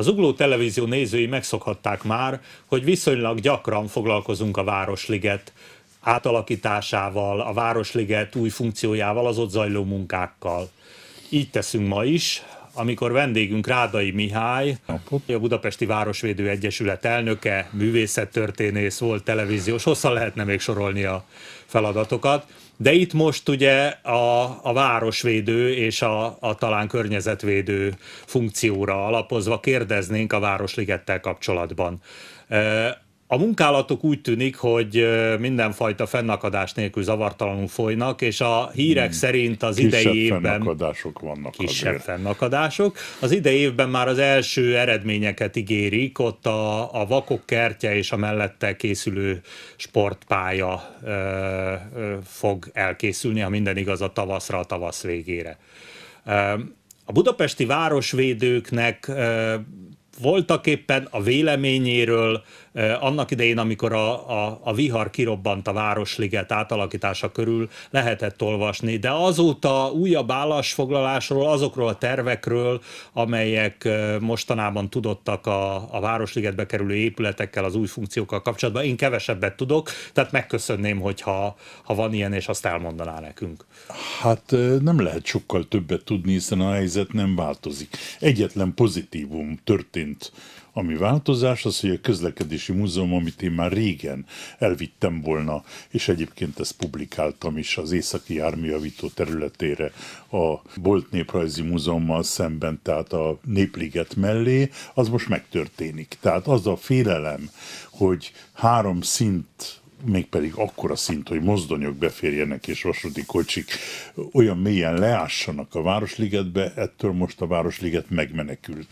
Az ugló televízió nézői megszokhatták már, hogy viszonylag gyakran foglalkozunk a Városliget átalakításával, a Városliget új funkciójával, az ott zajló munkákkal. Így teszünk ma is, amikor vendégünk Rádai Mihály, a Budapesti Városvédő Egyesület elnöke, művészettörténész volt, televíziós, hosszan lehetne még sorolni a feladatokat, de itt most ugye a, a városvédő és a, a talán környezetvédő funkcióra alapozva kérdeznénk a Városligettel kapcsolatban. A munkálatok úgy tűnik, hogy mindenfajta fennakadás nélkül zavartalanul folynak, és a hírek hmm. szerint az kisebb idei évben... fennakadások vannak Kisebb azért. fennakadások. Az idei évben már az első eredményeket ígérik, ott a, a vakok kertje és a mellette készülő sportpálya ö, ö, fog elkészülni, ha minden igaz, a tavaszra, a tavasz végére. Ö, a budapesti városvédőknek ö, voltak éppen a véleményéről Eh, annak idején, amikor a, a, a vihar kirobbant a Városliget átalakítása körül, lehetett olvasni, de azóta újabb állásfoglalásról, azokról a tervekről, amelyek eh, mostanában tudottak a, a Városligetbe kerülő épületekkel, az új funkciókkal kapcsolatban, én kevesebbet tudok, tehát megköszönném, hogyha ha van ilyen, és azt elmondaná nekünk. Hát eh, nem lehet sokkal többet tudni, hiszen a helyzet nem változik. Egyetlen pozitívum történt ami változás az, hogy a közlekedési múzeum, amit én már régen elvittem volna, és egyébként ezt publikáltam is az északi járműjavító területére a Bolt Néprajzi Múzeummal szemben, tehát a Népliget mellé, az most megtörténik. Tehát az a félelem, hogy három szint mégpedig akkora szint, hogy mozdonyok beférjenek és vasúti kocsik olyan mélyen leássanak a Városligetbe, ettől most a Városliget megmenekült.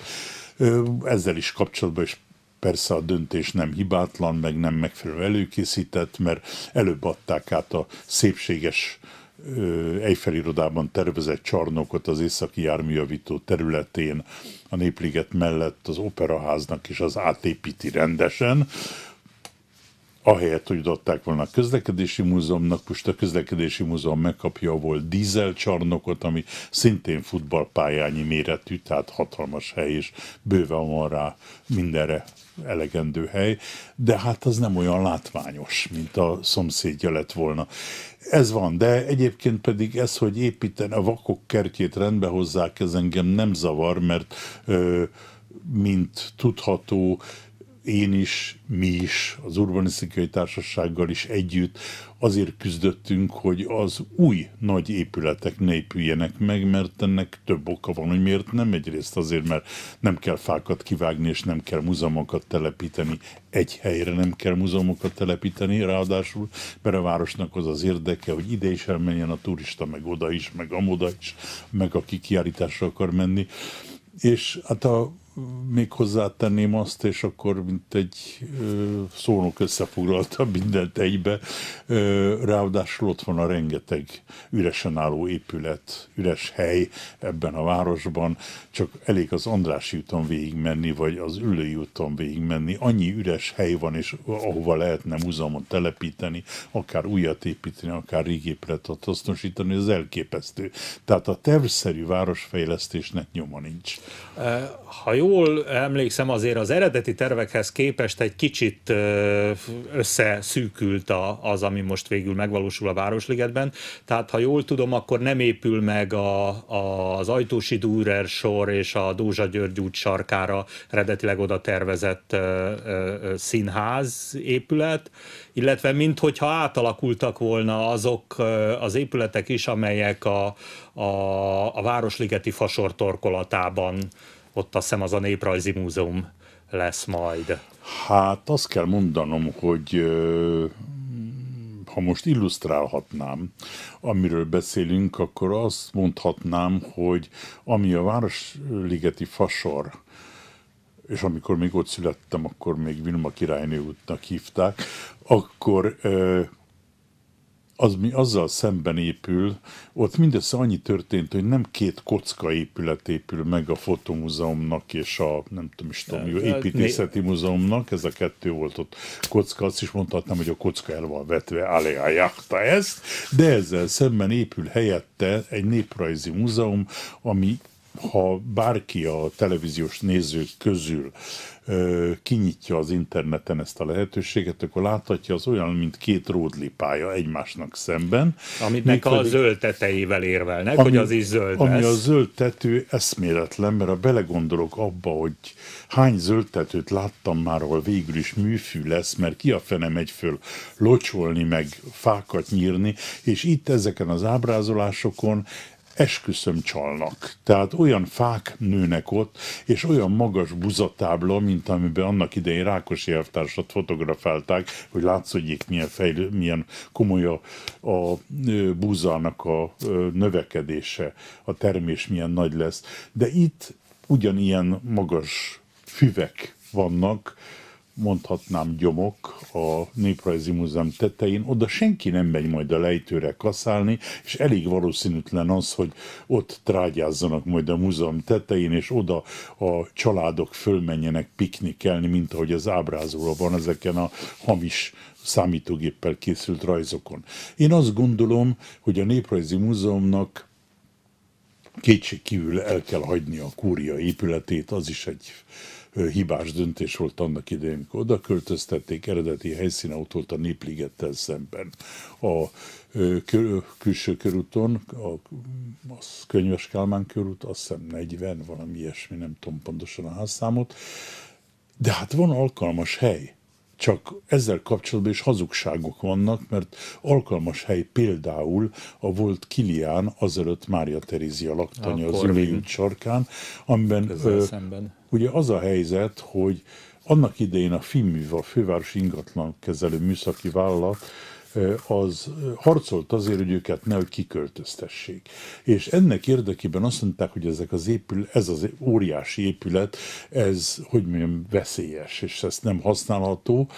Ezzel is kapcsolatban is persze a döntés nem hibátlan, meg nem megfelelő előkészített, mert előbb adták át a szépséges Eiffel irodában tervezett csarnokot az északi járműjavító területén, a Népliget mellett az operaháznak is az átépíti rendesen, ahelyett, hogy adták volna a közlekedési múzeumnak, most a közlekedési múzeum megkapja a volt dízelcsarnokot, ami szintén futballpályányi méretű, tehát hatalmas hely, és bőven van rá mindenre elegendő hely, de hát az nem olyan látványos, mint a szomszédja lett volna. Ez van, de egyébként pedig ez, hogy építeni a vakok kertjét rendbe hozzák, ez engem nem zavar, mert ö, mint tudható, én is, mi is, az urbanisztikai társasággal is együtt azért küzdöttünk, hogy az új nagy épületek ne épüljenek meg, mert ennek több oka van, hogy miért nem. Egyrészt azért, mert nem kell fákat kivágni, és nem kell muzamokat telepíteni. Egy helyre nem kell muzamokat telepíteni, ráadásul, mert a városnak az az érdeke, hogy ide is elmenjen a turista, meg oda is, meg amoda is, meg aki kiállításra akar menni. És hát a még hozzátenném azt, és akkor mint egy szónok összefoglalta mindent egybe, ráadásul ott van a rengeteg üresen álló épület, üres hely ebben a városban, csak elég az Andrási úton végigmenni, vagy az Üllői úton végigmenni, annyi üres hely van, és ahova lehetne múzeumot telepíteni, akár újat építeni, akár régi épületet hasznosítani, az elképesztő. Tehát a tervszerű városfejlesztésnek nyoma nincs. Ha jó jól emlékszem, azért az eredeti tervekhez képest egy kicsit összeszűkült az, ami most végül megvalósul a Városligetben. Tehát, ha jól tudom, akkor nem épül meg a, a, az Ajtósi Dürer sor és a Dózsa György út sarkára eredetileg oda tervezett ö, ö, színház épület, illetve minthogyha átalakultak volna azok az épületek is, amelyek a, a, a Városligeti fasor torkolatában ott azt hiszem az a Néprajzi Múzeum lesz majd. Hát azt kell mondanom, hogy ha most illusztrálhatnám, amiről beszélünk, akkor azt mondhatnám, hogy ami a Városligeti Fasor, és amikor még ott születtem, akkor még Vilma Királynő útnak hívták, akkor az, mi azzal szemben épül, ott mindössze annyi történt, hogy nem két kocka épület épül meg a fotomúzeumnak és a nem tudom is tudom, jó, hát építészeti múzeumnak, ez a kettő volt ott kocka, azt is mondhatnám, hogy a kocka el van vetve, a jachta ezt, de ezzel szemben épül helyette egy néprajzi múzeum, ami ha bárki a televíziós nézők közül kinyitja az interneten ezt a lehetőséget, akkor láthatja, az olyan, mint két ródlipája egymásnak szemben. Aminek a zöld tetejével érvelnek, ami, hogy az is zöld Ami lesz. a zöld tető eszméletlen, mert a belegondolok abba, hogy hány zöld tetőt láttam már, ahol végül is műfű lesz, mert ki a fene megy föl locsolni, meg fákat nyírni, és itt ezeken az ábrázolásokon esküszöm csalnak. Tehát olyan fák nőnek ott, és olyan magas buzatábla, mint amiben annak idején Rákosi elvtársat fotografálták, hogy látszódjék milyen, fejlő, milyen komoly a, a búzának a növekedése, a termés milyen nagy lesz. De itt ugyanilyen magas füvek vannak, mondhatnám gyomok a Néprajzi Múzeum tetején, oda senki nem megy majd a lejtőre kaszálni, és elég valószínűtlen az, hogy ott trágyázzanak majd a múzeum tetején, és oda a családok fölmenjenek piknikelni, mint ahogy az ábrázoló van ezeken a hamis számítógéppel készült rajzokon. Én azt gondolom, hogy a Néprajzi Múzeumnak kétségkívül el kell hagyni a kúria épületét, az is egy hibás döntés volt annak idején, amikor oda költöztették, eredeti helyszíne ott volt a Népligettel szemben. A kül, külső körúton, a, a Könyves Kálmán körút, azt hiszem 40, valami ilyesmi, nem tudom pontosan a házszámot, de hát van alkalmas hely csak ezzel kapcsolatban is hazugságok vannak, mert alkalmas hely például a volt Kilián, azelőtt Mária Terézia laktanya a az Ülőjút sarkán, amiben ö, ugye az a helyzet, hogy annak idején a Fimmiva, a fővárosi ingatlan kezelő műszaki vállalat az harcolt azért, hogy őket hogy kiköltöztessék. És ennek érdekében azt mondták, hogy ezek az épület, ez az óriási épület, ez, hogy mondjam, veszélyes, és ezt nem használható.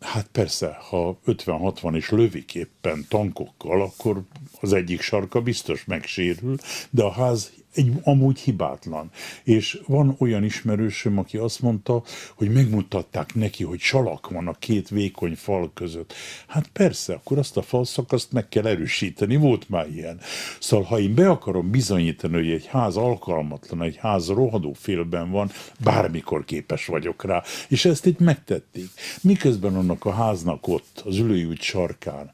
Hát persze, ha 50-60 és lövik éppen tankokkal, akkor az egyik sarka biztos megsérül, de a ház egy amúgy hibátlan. És van olyan ismerősöm, aki azt mondta, hogy megmutatták neki, hogy salak van a két vékony fal között. Hát persze, akkor azt a falszakaszt meg kell erősíteni, volt már ilyen. Szóval, ha én be akarom bizonyítani, hogy egy ház alkalmatlan, egy ház rohadó félben van, bármikor képes vagyok rá. És ezt itt megtették. Miközben annak a háznak ott, az ülőjút sarkán,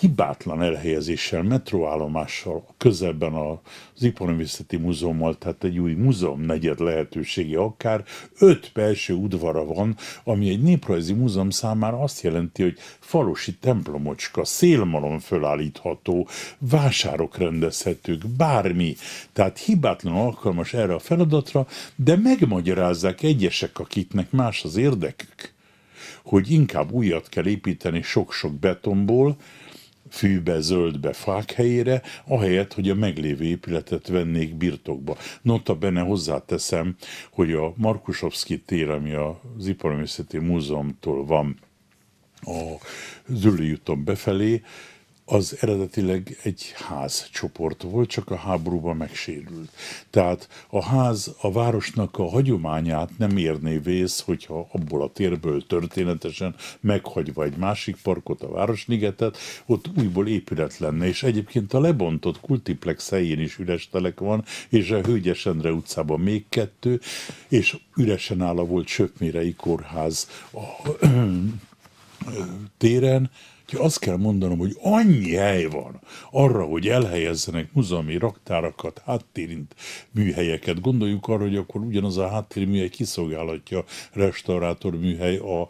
hibátlan elhelyezéssel, metróállomással, közelben az Iponomiszteti Múzeummal, tehát egy új múzeum negyed lehetősége akár, öt belső udvara van, ami egy néprajzi múzeum számára azt jelenti, hogy falusi templomocska, szélmalom fölállítható, vásárok rendezhetők, bármi. Tehát hibátlan alkalmas erre a feladatra, de megmagyarázzák egyesek, akiknek más az érdekük, hogy inkább újat kell építeni sok-sok betonból, fűbe, zöldbe, fák helyére, ahelyett, hogy a meglévő épületet vennék birtokba. Nota bene hozzáteszem, hogy a Markusovszki tér, ami az Iparművészeti Múzeumtól van a Zülőjúton befelé, az eredetileg egy házcsoport volt, csak a háborúban megsérült. Tehát a ház a városnak a hagyományát nem érné vész, hogyha abból a térből történetesen meghagyva egy másik parkot, a Városligetet, ott újból épület lenne, és egyébként a lebontott kultiplex helyén is üres telek van, és a Hölgyes Endre utcában még kettő, és üresen áll a volt Söpmérei Kórház a téren, Úgyhogy azt kell mondanom, hogy annyi hely van arra, hogy elhelyezzenek múzeumi raktárakat, háttérint műhelyeket. Gondoljuk arra, hogy akkor ugyanaz a háttérműhely kiszolgálhatja restaurátor műhely a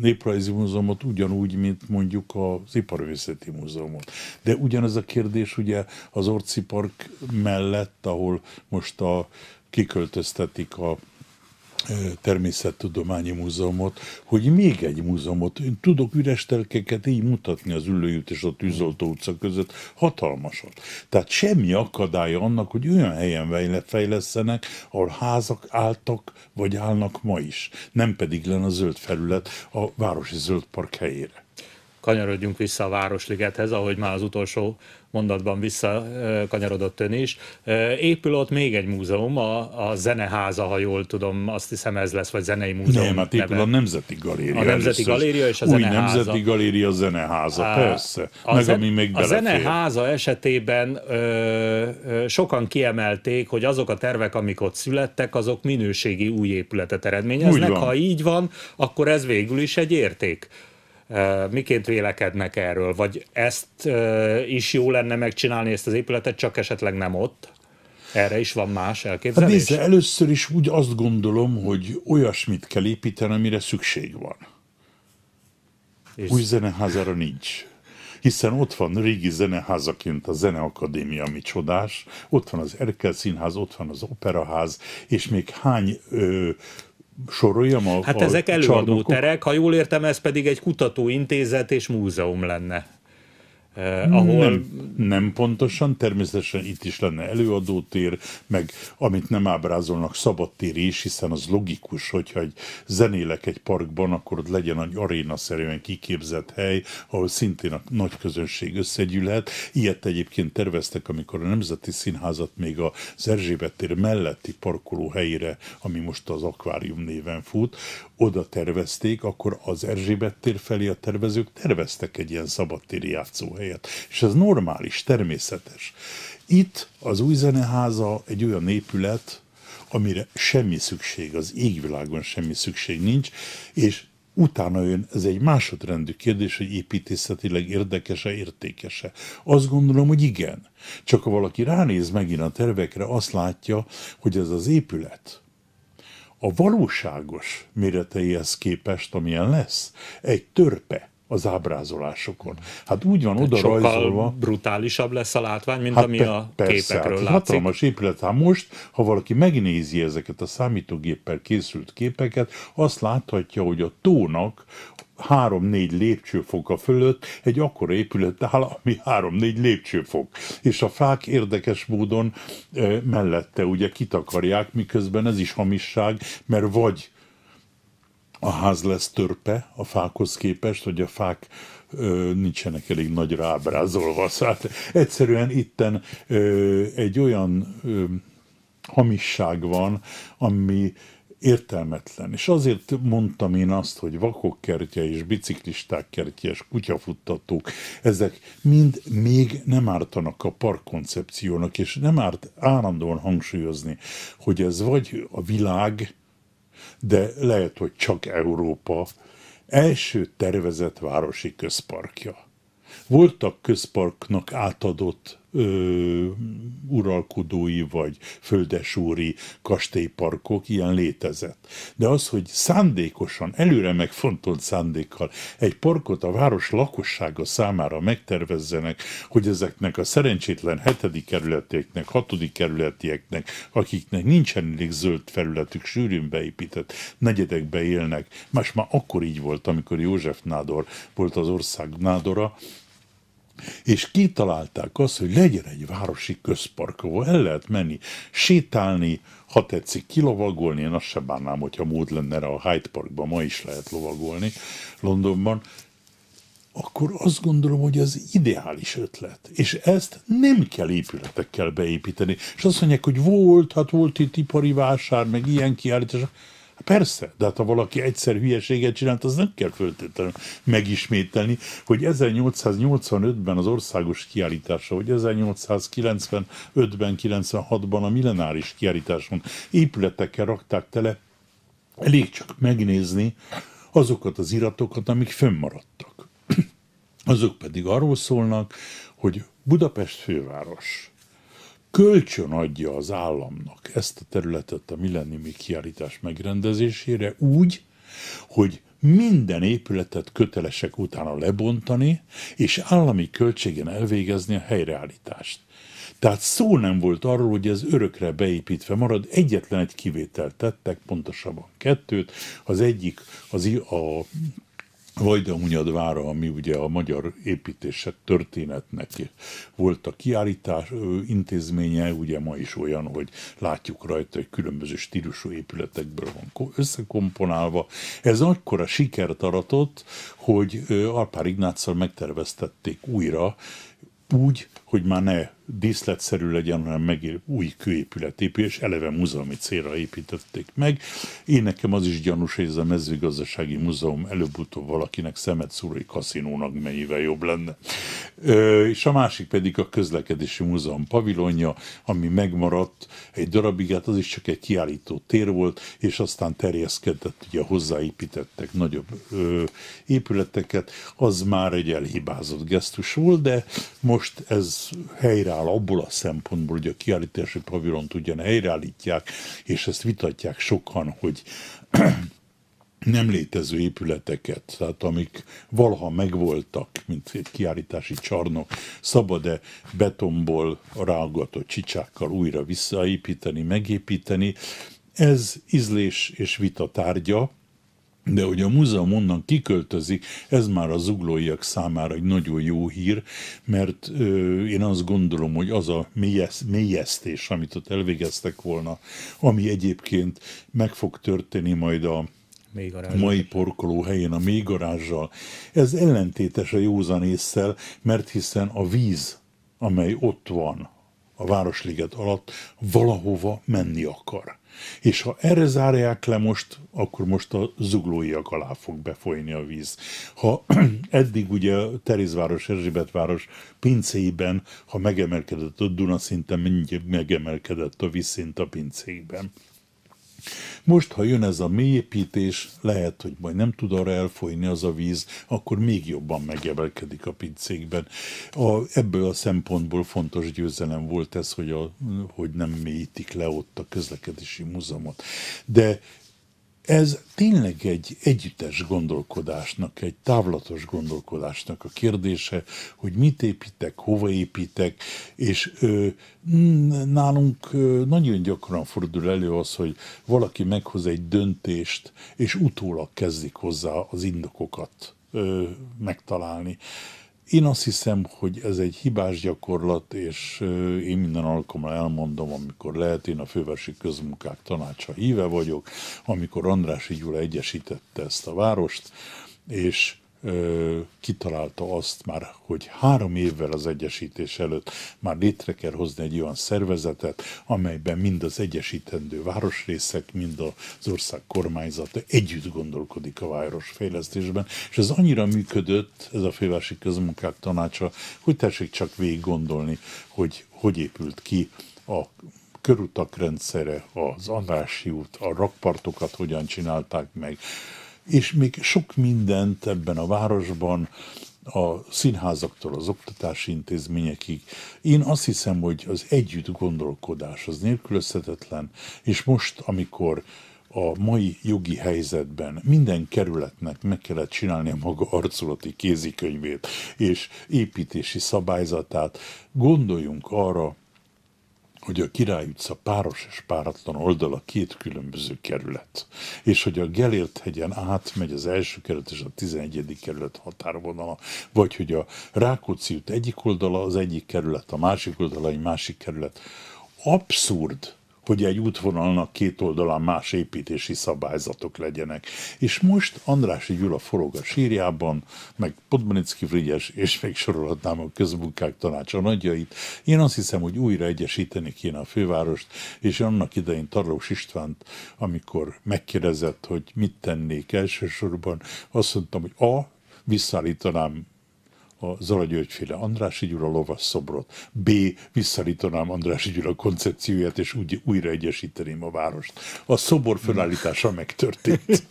Néprajzi Múzeumot ugyanúgy, mint mondjuk az Iparművészeti Múzeumot. De ugyanez a kérdés ugye az Orci Park mellett, ahol most a kiköltöztetik a természettudományi múzeumot, hogy még egy múzeumot, én tudok üres telkeket így mutatni az ülőjút és a tűzoltó utca között, hatalmasat. Tehát semmi akadálya annak, hogy olyan helyen fejlesztenek, ahol házak álltak, vagy állnak ma is, nem pedig len a zöld felület a Városi Zöld Park helyére kanyarodjunk vissza a Városligethez, ahogy már az utolsó mondatban visszakanyarodott ön is. Épül ott még egy múzeum, a, a zeneháza, ha jól tudom, azt hiszem ez lesz, vagy zenei múzeum. Nem, hát épül a Nemzeti Galéria. A Nemzeti először. Galéria és a Új, Zeneháza. Nemzeti Galéria Zeneháza, a, persze. A, meg zen, ami még A Zeneháza esetében ö, ö, sokan kiemelték, hogy azok a tervek, amik ott születtek, azok minőségi új épületet eredményeznek. Ha így van, akkor ez végül is egy érték miként vélekednek erről, vagy ezt is jó lenne megcsinálni ezt az épületet, csak esetleg nem ott? Erre is van más elképzelés? Hát nézze, először is úgy azt gondolom, hogy olyasmit kell építeni, amire szükség van. És... Új zeneházára nincs hiszen ott van régi zeneházaként a Zeneakadémia, ami csodás, ott van az Erkel Színház, ott van az Operaház, és még hány ö, soroljam a Hát a ezek terek, ha jól értem, ez pedig egy kutatóintézet és múzeum lenne. Eh, ahol... Nem, nem pontosan, természetesen itt is lenne előadótér, meg amit nem ábrázolnak, szabadtér is, hiszen az logikus, hogyha egy zenélek egy parkban, akkor ott legyen egy arénaszerűen kiképzett hely, ahol szintén a nagy közönség összegyűlhet. Ilyet egyébként terveztek, amikor a Nemzeti Színházat még a Erzsébet tér melletti parkoló helyére, ami most az akvárium néven fut, oda tervezték, akkor az Erzsébet tér felé a tervezők terveztek egy ilyen szabadtéri játszóhelyet helyet. És ez normális, természetes. Itt az új zeneháza egy olyan épület, amire semmi szükség, az égvilágon semmi szükség nincs, és Utána jön, ez egy másodrendű kérdés, hogy építészetileg érdekese, értékese. Azt gondolom, hogy igen. Csak ha valaki ránéz megint a tervekre, azt látja, hogy ez az épület a valóságos méreteihez képest, amilyen lesz, egy törpe, az ábrázolásokon. Hát úgy van oda rajzolva. brutálisabb lesz a látvány, mint hát ami pe- a persze, képekről hát látszik. Hatalmas épület. Hát most, ha valaki megnézi ezeket a számítógéppel készült képeket, azt láthatja, hogy a tónak három-négy lépcsőfoka fölött egy akkora épület áll, ami három-négy lépcsőfok. És a fák érdekes módon e, mellette ugye kitakarják, miközben ez is hamisság, mert vagy a ház lesz törpe a fákhoz képest, hogy a fák ö, nincsenek elég nagy rábrázolva. Szóval hát egyszerűen itten ö, egy olyan ö, hamisság van, ami értelmetlen. És azért mondtam én azt, hogy vakok kertje és biciklisták kertje és kutyafuttatók, ezek mind még nem ártanak a park koncepciónak, és nem árt állandóan hangsúlyozni, hogy ez vagy a világ de lehet, hogy csak Európa első tervezett városi közparkja. Voltak közparknak átadott ö, uralkodói vagy földesúri kastélyparkok, ilyen létezett. De az, hogy szándékosan, előre megfontolt szándékkal egy parkot a város lakossága számára megtervezzenek, hogy ezeknek a szerencsétlen hetedik kerületéknek, hatodik kerületieknek, akiknek nincsen elég zöld felületük, sűrűn beépített negyedekbe élnek, más már akkor így volt, amikor József Nádor volt az ország nádora, és kitalálták azt, hogy legyen egy városi közpark, ahol el lehet menni, sétálni, ha tetszik kilovagolni, én azt se bánnám, hogyha mód lenne rá a Hyde Parkban, ma is lehet lovagolni Londonban, akkor azt gondolom, hogy az ideális ötlet. És ezt nem kell épületekkel beépíteni. És azt mondják, hogy volt, hát volt itt ipari vásár, meg ilyen kiállítás. Persze, de hát ha valaki egyszer hülyeséget csinált, az nem kell föltétlenül megismételni, hogy 1885-ben az országos kiállítása, vagy 1895-ben, 96-ban a millenáris kiállításon épületekkel rakták tele, elég csak megnézni azokat az iratokat, amik fönnmaradtak. Azok pedig arról szólnak, hogy Budapest főváros kölcsön adja az államnak ezt a területet a milleniumi kiállítás megrendezésére úgy, hogy minden épületet kötelesek utána lebontani, és állami költségen elvégezni a helyreállítást. Tehát szó nem volt arról, hogy ez örökre beépítve marad, egyetlen egy kivételt tettek, pontosabban kettőt. Az egyik az a Vajdahunyadvára, ami ugye a magyar építészet történetnek volt a kiállítás intézménye, ugye ma is olyan, hogy látjuk rajta, hogy különböző stílusú épületekből van összekomponálva. Ez akkora sikert aratott, hogy Alpár Ignáccal megterveztették újra, úgy, hogy már ne díszletszerű legyen, hanem meg új kőépület épül és eleve múzeumi célra építették meg. Én nekem az is gyanús, hogy ez a mezőgazdasági múzeum előbb-utóbb valakinek szemet szúrói kaszinónak mennyivel jobb lenne. Ö, és a másik pedig a közlekedési múzeum pavilonja, ami megmaradt egy darabig, hát az is csak egy kiállító tér volt, és aztán terjeszkedett, ugye hozzáépítettek nagyobb ö, épületeket, az már egy elhibázott gesztus volt, de most ez helyre helyreáll abból a szempontból, hogy a kiállítási pavilont ugyan helyreállítják, és ezt vitatják sokan, hogy nem létező épületeket, tehát amik valaha megvoltak, mint egy kiállítási csarnok, szabad-e betonból rágatott csicsákkal újra visszaépíteni, megépíteni. Ez ízlés és vita tárgya, de hogy a múzeum onnan kiköltözik, ez már a zuglóiak számára egy nagyon jó hír, mert ö, én azt gondolom, hogy az a mélyeztés, amit ott elvégeztek volna, ami egyébként meg fog történni majd a mai porkoló helyén a mélygarázsal, ez ellentétes a józan észszel, mert hiszen a víz, amely ott van a Városliget alatt, valahova menni akar és ha erre zárják le most, akkor most a zuglóiak alá fog befolyni a víz. Ha eddig ugye Terézváros, Erzsébetváros pincéiben, ha megemelkedett a Duna szinten, mindig megemelkedett a vízszint a pincéiben. Most, ha jön ez a mélyépítés, lehet, hogy majd nem tud arra elfolyni az a víz, akkor még jobban megjevelkedik a pincékben. A, ebből a szempontból fontos győzelem volt ez, hogy, a, hogy nem mélyítik le ott a közlekedési múzeumot. De ez tényleg egy együttes gondolkodásnak, egy távlatos gondolkodásnak a kérdése, hogy mit építek, hova építek, és ö, nálunk ö, nagyon gyakran fordul elő az, hogy valaki meghoz egy döntést, és utólag kezdik hozzá az indokokat ö, megtalálni. Én azt hiszem, hogy ez egy hibás gyakorlat, és én minden alkalommal elmondom, amikor lehet, én a fővárosi közmunkák tanácsa híve vagyok, amikor András Gyula egyesítette ezt a várost, és kitalálta azt már, hogy három évvel az egyesítés előtt már létre kell hozni egy olyan szervezetet, amelyben mind az egyesítendő városrészek, mind az ország kormányzata együtt gondolkodik a város fejlesztésben, és ez annyira működött, ez a fővárosi közmunkák tanácsa, hogy tessék csak végig gondolni, hogy hogy épült ki a körutak rendszere, az Andrássy út, a rakpartokat hogyan csinálták meg, és még sok mindent ebben a városban, a színházaktól az oktatási intézményekig. Én azt hiszem, hogy az együtt gondolkodás az nélkülözhetetlen, és most, amikor a mai jogi helyzetben minden kerületnek meg kellett csinálni a maga arculati kézikönyvét és építési szabályzatát, gondoljunk arra, hogy a Király utca páros és páratlan oldala két különböző kerület, és hogy a Gelért hegyen átmegy az első kerület és a 11. kerület határvonala, vagy hogy a Rákóczi út egyik oldala az egyik kerület, a másik oldala egy másik kerület. Abszurd hogy egy útvonalnak két oldalán más építési szabályzatok legyenek. És most Andrási Gyula forog a sírjában, meg Podmanicki Frigyes, és még sorolhatnám a közmunkák tanácsa nagyjait. Én azt hiszem, hogy újra egyesíteni kéne a fővárost, és annak idején Tarlós Istvánt, amikor megkérdezett, hogy mit tennék elsősorban, azt mondtam, hogy a, visszaállítanám a Zala Györgyféle Andrási Gyula lovas szobrot, B. visszalítanám Andrási Gyula koncepcióját, és úgy újraegyesíteném egyesíteném a várost. A szobor fölállítása megtörtént.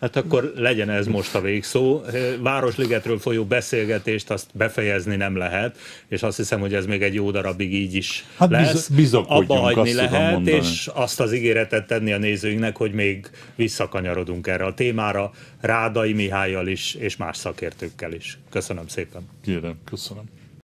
Hát akkor legyen ez most a végszó. Városligetről folyó beszélgetést azt befejezni nem lehet, és azt hiszem, hogy ez még egy jó darabig így is hát lesz. Bizakodjunk, Abba hagyni lehet, mondani. és azt az ígéretet tenni a nézőinknek, hogy még visszakanyarodunk erre a témára Rádai Mihályjal is, és más szakértőkkel is. Köszönöm szépen szépen. Kérem, köszönöm.